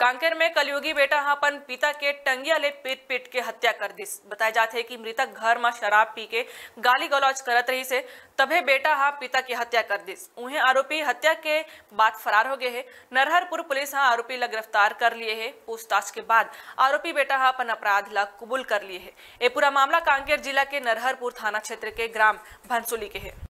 कांकेर में कलयुगी बेटा अपन हाँ, पिता के टंगिया ले पीट पीट के हत्या कर दी बताया जाते है कि मृतक घर में शराब पी के गाली गलौज करत रही से तभे बेटा हा पिता की हत्या कर दी उन्हें आरोपी हत्या के बाद फरार हो गए है नरहरपुर पुलिस हाँ आरोपी ला गिरफ्तार कर लिए है पूछताछ के बाद आरोपी बेटा हा अपन अपराध ला कबूल कर लिए है ये पूरा मामला कांकेर जिला के नरहरपुर थाना क्षेत्र के ग्राम भंसुली के है